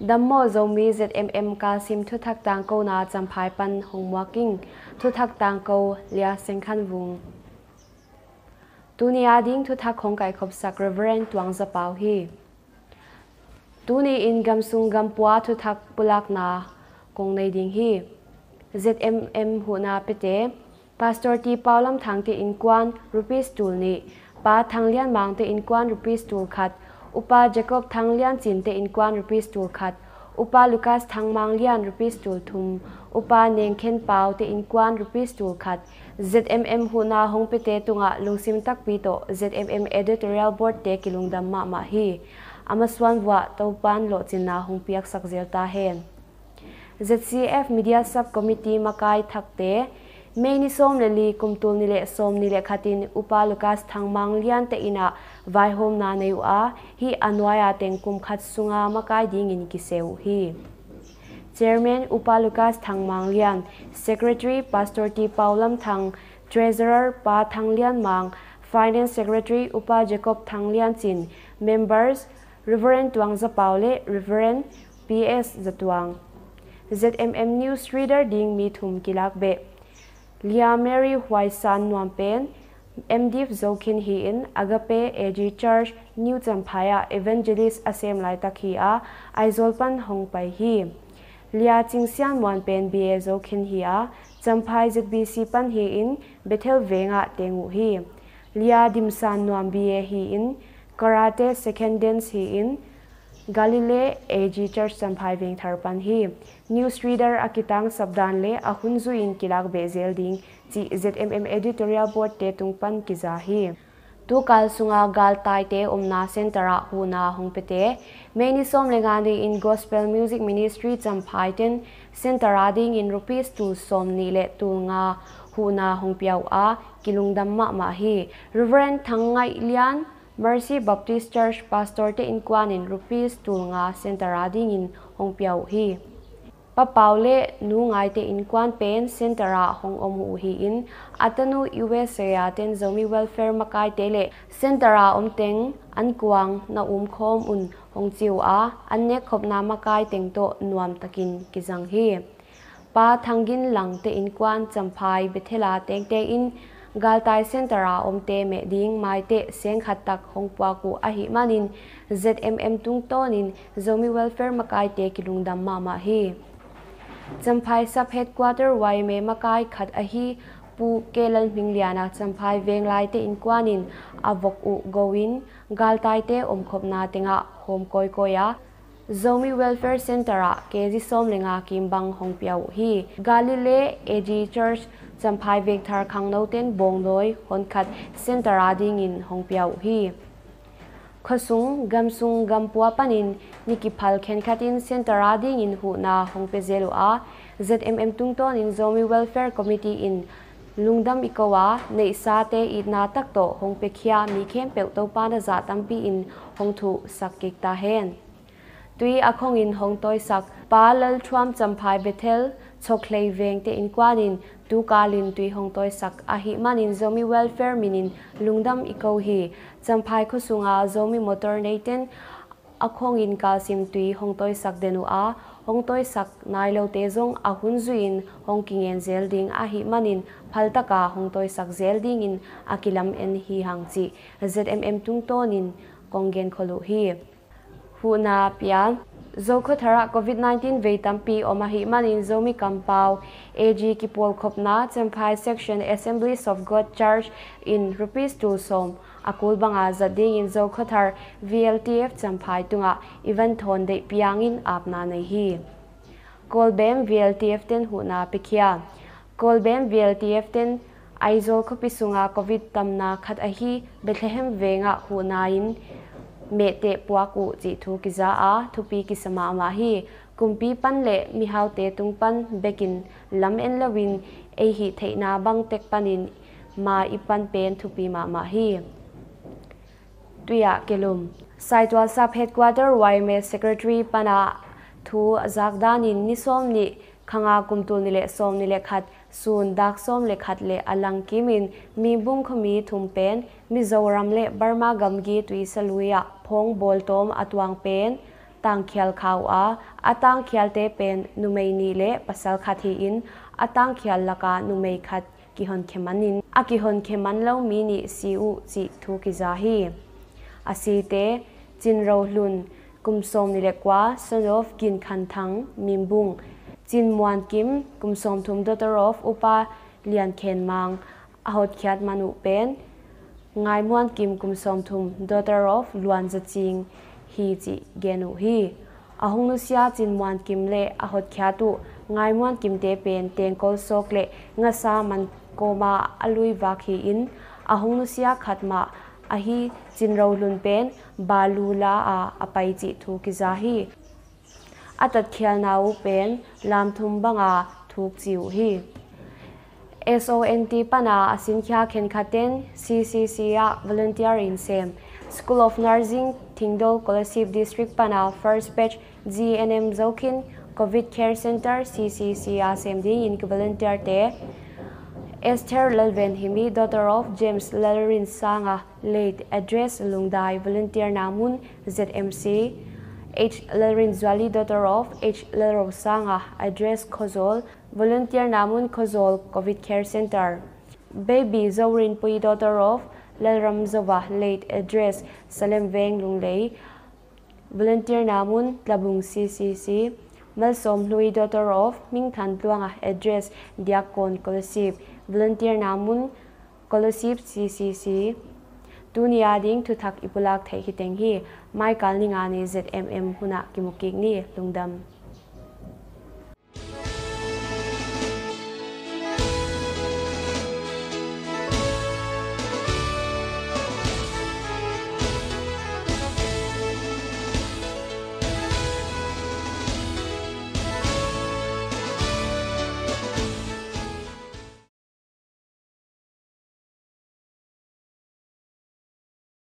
Dammo zomi ZMM ka sim thu thak tang ko na champhai pan hongwa king thu thak tang ko lia seng khan vung. Tunia ding thu thak khong kai khop sak reverend tuang zapau hi. Tuni in gam sung gam pua thu thak pulak na kong nei ding hi. ZMM hu na pete pastor ti paulam thang te in kwan rupees tul ni pa thang lian mang te in kwan rupees tul khat Upa Jacob Thang Lian Chinte in Kwan Rupees Tool Khat Upa Lucas Thang Mang Lian Rupees Tool Thum Upa Neng Khen Pau Te in Quan Rupees Tool Khat ZMM Huna Hongpete Tunga Lungsim Tak Pito ZMM Editorial Board Te Kilungdam Ma Ma Hi Amaswan Wa Taupan Lo Chinna Hongpiak Sakzer Ta Hen ZCF Media Sub Committee Makai Thakte meini som le li kumtul ni le som ni le khatin upa lukas thangmang lian te ina vai hom na nei u a hi anwaya tengkum khat sunga makai ding in ki seu hi chairman upa lukas thangmang lian secretary pastor ti paulam thang treasurer pa thang lian mang finance secretary upa jacob thang lian chin members reverend twang za paule reverend ps za twang zmm news reader ding mi thum kilak be lia mary huisa nuam pen mdif jokhin hi in agape ag church new jampaya evangelist assembly takhia aizolpan hong pai hi l sian p e b a o k h i a jampai z b hi in bethel wenga t e g u hi a d i s a n n a m b i hi in k a r t e s e c e in Galile AG Church Samphai Veng Tharpan hi newsreader akitang sabdan le ahun zuin kilak bezel ding chi ZMM editorial board te tungpan kiza hi tu kal sunga gal tai te omna centera huna hongpete meni som lengani in gospel music ministry Samphai ten centera ding in rupees tu som ni le tu nga huna hongpiao a kilungdam ma ma hi reverend thangai lian Mercy Baptist Church pastor te in kwan in rupees tu nga centera ding in hong piao hi pa nu ngai te in kwan pen centera hong om hi in atanu USA ya ten zomi welfare makai tele centera om teng an kuang na um khom un hong chiu a an ne khop na makai teng to nuam takin kizang hi pa thangin lang te in kwan champhai bethela teng te in galtai centera omte me ding Mai Te seng khatak hongpa ku ahi manin zmm Tonin zomi welfare makai te Dam mama hi champhai sub headquarter wai me makai khat ahi pu kelal ming liana champhai veng lai te in kwanin avok u goin galtai te omkhop na tenga hom koi koya zomi welfare centera kezi som lenga Hong hongpiau hi galile ag church champai vek thar khang no ten bong loi hon khat center ading in hongpiao hi khosung gamsung gampua panin niki phal khen khatin center ading in hu na hongpe zelu a zmm tung tungton in zomi welfare committee in lungdam ikowa nei sa tế ít na tak to hongpe khia mi khem pe to pa na za tampi in hongthu kịch ta hen tui akhong in hongtoi sak pa lal thuam champhai bethel choklei veng te in kwanin tu kalin tui hong toy sak a hi manin zomi welfare minin lungdam iko hi champhai khu sunga zomi motor neiten akhong in ka sim tui hong toy sak denu a hong toy sak nai lo te zong a hun zuin hong king en zelding ding a hi manin phal taka hong toy sak zelding in akilam en hi hang chi zmm tung tonin kongen kholu hi huna pia जोखथरा covid 19 वे तंपी ओमाही मानिन जोमी कंपाउ एजी की पोल खोपना Champhai section assemblies of God church in rupees टू सोम अकुल बंगा जदिंग इन जोखथर वीएलटीएफ चंफाई तुंगा इवन थोन दे पियांगिन आपना नहीं कोलबेम वीएलटीएफ तेन हुना पिखिया कोलबेम वीएलटीएफ तेन आइजोल खोपिसुंगा कोविड तमना खत अही बेथलेहम वेंगा हुनाइन mẹ tệ bua cụ chỉ thu kí giá á thu pi kí sama mà hi cùng pi pan lệ mi hào tệ tung pan bekin lam en la win ai hi thấy na bang tek panin ma ipan pen thu pi ma ma hi tuya kelum saitwa sub headquarter yms secretary pana thu azak danin ni som ni misschien mastering mahaag sum kángh ガ kumtu nille thom nille khat быRO 預備 NG mahaaga sun tema thom le khat le alkaakata min mimboom kemuu xibigu mahaaga thum ph pega mih zooramle barma r u saluyaa mihaag 17 hetuad thang x 經 zua aththang x yal thent souven versat tang x yal laka numei xath Holzak z stationed ash not zai Hol h a จินมวนกิมกุมสมทุมดอตรอฟอุปาเลียนเคนมังอหดคียดมนุเป็นงายมวนกิมกุมสมทุมดอตรอฟลวนจะจิงฮีจิเกนุฮีอหงนุสยาจินมวนกิมเลอหด w ียตุงายมวนกิมเตเป็นเตงโกโซกเลงะสามันโกมาอลุยวาคีอินอหงนุสยาขัดมาอหีจินรอลุนเป็นบาลูลาอาอไปจิทูกิาฮี atat khial na u pen lam thum banga thuk chiu hi SONT pana asin khya khen khaten CCC a volunteer in sem School of Nursing Thingdol Kolasib District pana first batch GNM Zokin COVID Care Center CCC a sem ding in volunteer te Esther Lalven Himi, daughter of James Lalrin Sanga, late address Lungdai volunteer Namun ZMC H. Lerin Zwali, daughter of H. Lerov Sanga, address Kozol, volunteer Namun Kozol COVID Care Center. Baby Zaurin Pui, daughter of Leram Zova, late address Salem Veng Lunglei, volunteer Namun Labung CCC. Melsom Louis, daughter of Ming Tan Luanga, address Diakon Kolosib, volunteer Namun Kolosib CCC dunia ding thu thak ipulak thai hi teng hi mai kal ni nga ni zmm huna ki mukik ni lungdam